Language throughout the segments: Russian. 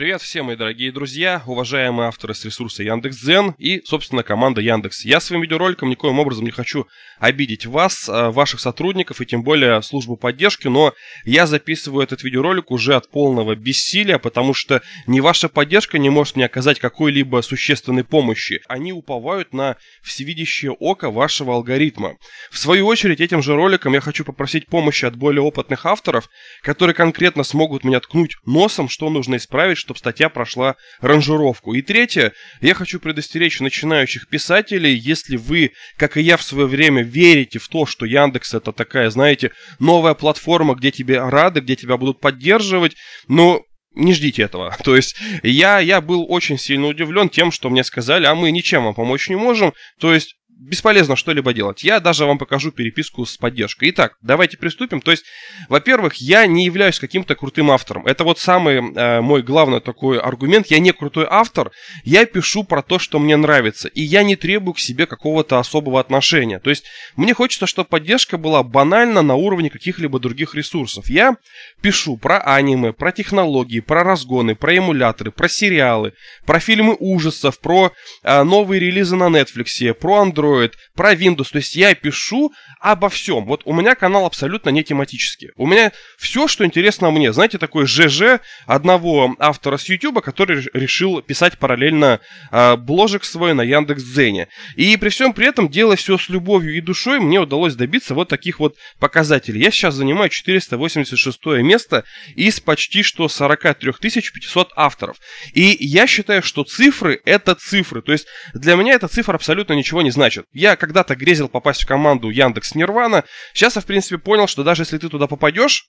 Привет всем, мои дорогие друзья, уважаемые авторы с ресурса Яндекс.Дзен и, собственно, команда Яндекс. Я своим видеороликом никоим образом не хочу обидеть вас, а, ваших сотрудников и тем более службу поддержки, но я записываю этот видеоролик уже от полного бессилия, потому что ни ваша поддержка не может мне оказать какой-либо существенной помощи. Они уповают на всевидящее око вашего алгоритма. В свою очередь, этим же роликом я хочу попросить помощи от более опытных авторов, которые конкретно смогут меня ткнуть носом, что нужно исправить, чтобы статья прошла ранжировку. И третье, я хочу предостеречь начинающих писателей, если вы, как и я в свое время, верите в то, что Яндекс это такая, знаете, новая платформа, где тебе рады, где тебя будут поддерживать, но ну, не ждите этого. То есть я, я был очень сильно удивлен тем, что мне сказали, а мы ничем вам помочь не можем. То есть бесполезно что-либо делать. Я даже вам покажу переписку с поддержкой. Итак, давайте приступим. То есть, во-первых, я не являюсь каким-то крутым автором. Это вот самый э, мой главный такой аргумент. Я не крутой автор. Я пишу про то, что мне нравится. И я не требую к себе какого-то особого отношения. То есть, мне хочется, чтобы поддержка была банально на уровне каких-либо других ресурсов. Я пишу про аниме, про технологии, про разгоны, про эмуляторы, про сериалы, про фильмы ужасов, про э, новые релизы на Netflix, про Android Android, про Windows. То есть я пишу обо всем. Вот у меня канал абсолютно не тематический. У меня все, что интересно мне. Знаете, такой ЖЖ одного автора с YouTube, который решил писать параллельно э, бложек свой на Яндекс.Дзене. И при всем при этом, делая все с любовью и душой, мне удалось добиться вот таких вот показателей. Я сейчас занимаю 486 место из почти что 43 500 авторов. И я считаю, что цифры это цифры. То есть для меня эта цифра абсолютно ничего не значит хочет. Я когда-то грезил попасть в команду Яндекс Нирвана. Сейчас я, в принципе, понял, что даже если ты туда попадешь,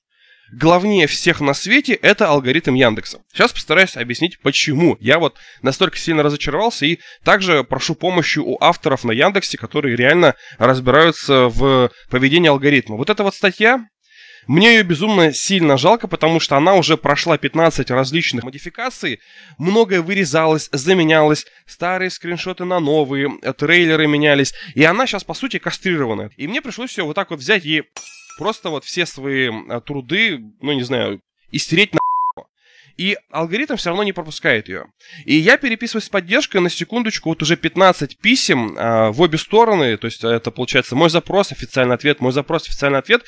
главнее всех на свете это алгоритм Яндекса. Сейчас постараюсь объяснить, почему. Я вот настолько сильно разочаровался и также прошу помощи у авторов на Яндексе, которые реально разбираются в поведении алгоритма. Вот эта вот статья мне ее безумно сильно жалко, потому что она уже прошла 15 различных модификаций, многое вырезалось, заменялось, старые скриншоты на новые, э, трейлеры менялись, и она сейчас, по сути, кастрирована. И мне пришлось все вот так вот взять и просто вот все свои э, труды, ну не знаю, истереть на и алгоритм все равно не пропускает ее. И я переписываюсь с поддержкой на секундочку, вот уже 15 писем э, в обе стороны, то есть это получается мой запрос, официальный ответ, мой запрос, официальный ответ.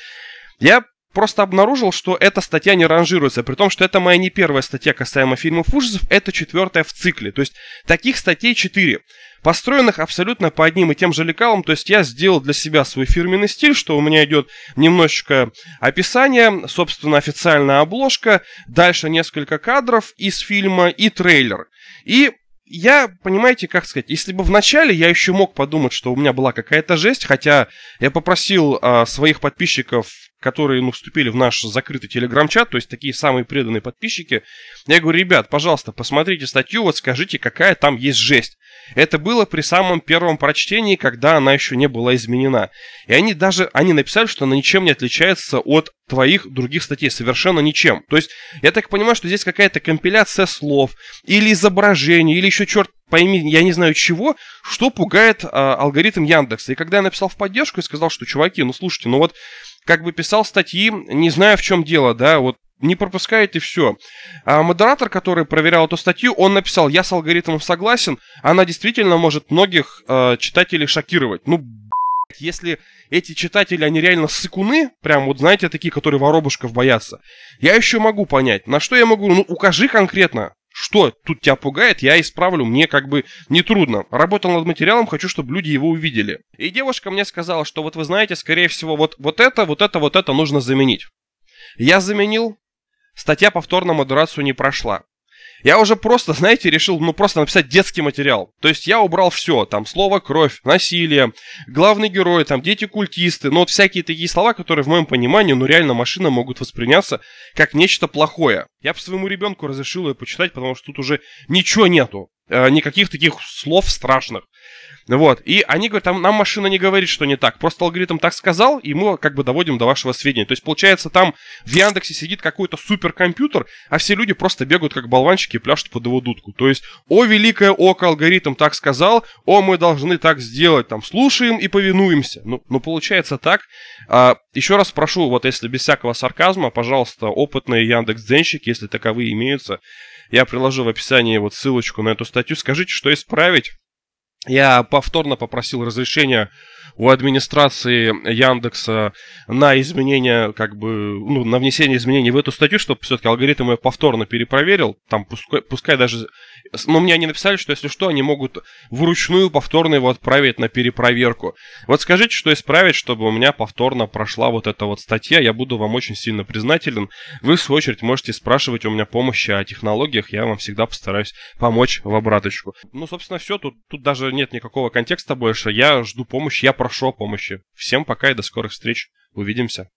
Я просто обнаружил, что эта статья не ранжируется, при том, что это моя не первая статья касаемо фильмов ужасов, это четвертая в цикле. То есть таких статей четыре, построенных абсолютно по одним и тем же лекалам. То есть я сделал для себя свой фирменный стиль, что у меня идет немножечко описание, собственно, официальная обложка, дальше несколько кадров из фильма и трейлер. И я, понимаете, как сказать, если бы в начале я еще мог подумать, что у меня была какая-то жесть, хотя я попросил э, своих подписчиков которые, ну, вступили в наш закрытый телеграм-чат, то есть такие самые преданные подписчики, я говорю, ребят, пожалуйста, посмотрите статью, вот скажите, какая там есть жесть. Это было при самом первом прочтении, когда она еще не была изменена. И они даже, они написали, что она ничем не отличается от твоих других статей, совершенно ничем. То есть, я так понимаю, что здесь какая-то компиляция слов, или изображений, или еще черт пойми, я не знаю чего, что пугает э, алгоритм Яндекса. И когда я написал в поддержку и сказал, что, чуваки, ну слушайте, ну вот как бы писал статьи, не знаю в чем дело, да, вот не пропускает и все. А модератор, который проверял эту статью, он написал, я с алгоритмом согласен, она действительно может многих э, читателей шокировать. Ну, если эти читатели, они реально сыкуны, прям вот, знаете, такие, которые воробушков боятся, я еще могу понять, на что я могу, ну, укажи конкретно, что тут тебя пугает, я исправлю, мне как бы нетрудно. Работал над материалом, хочу, чтобы люди его увидели. И девушка мне сказала, что вот вы знаете, скорее всего, вот, вот это, вот это, вот это нужно заменить. Я заменил, статья повторно модерацию не прошла. Я уже просто, знаете, решил, ну, просто написать детский материал. То есть я убрал все, там, слово «кровь», «насилие», «главный герой», там, «дети-культисты», ну, вот всякие такие слова, которые, в моем понимании, ну, реально машина могут восприняться как нечто плохое. Я бы своему ребенку разрешил ее почитать, потому что тут уже ничего нету. Э, никаких таких слов страшных. Ну вот. И они говорят, там нам машина не говорит, что не так. Просто алгоритм так сказал, и мы как бы доводим до вашего сведения. То есть, получается, там в Яндексе сидит какой-то суперкомпьютер, а все люди просто бегают как болванчики и пляшут под его дудку. То есть, о, великое око, алгоритм так сказал, о, мы должны так сделать, там, слушаем и повинуемся. Ну, ну получается так. А, еще раз прошу, вот если без всякого сарказма, пожалуйста, опытные Яндекс.Дзенщики, если таковые имеются, я приложу в описании вот ссылочку на эту статью, скажите, что исправить я повторно попросил разрешения у администрации Яндекса на изменение, как бы, ну, на внесение изменений в эту статью, чтобы все-таки алгоритм ее повторно перепроверил, там, пускай, пускай даже... Но ну, мне они написали, что если что, они могут вручную повторно его отправить на перепроверку. Вот скажите, что исправить, чтобы у меня повторно прошла вот эта вот статья, я буду вам очень сильно признателен. Вы, в свою очередь, можете спрашивать у меня помощи о технологиях, я вам всегда постараюсь помочь в обраточку. Ну, собственно, все, тут, тут даже нет никакого контекста больше, я жду помощи, я прошу о помощи. Всем пока и до скорых встреч. Увидимся.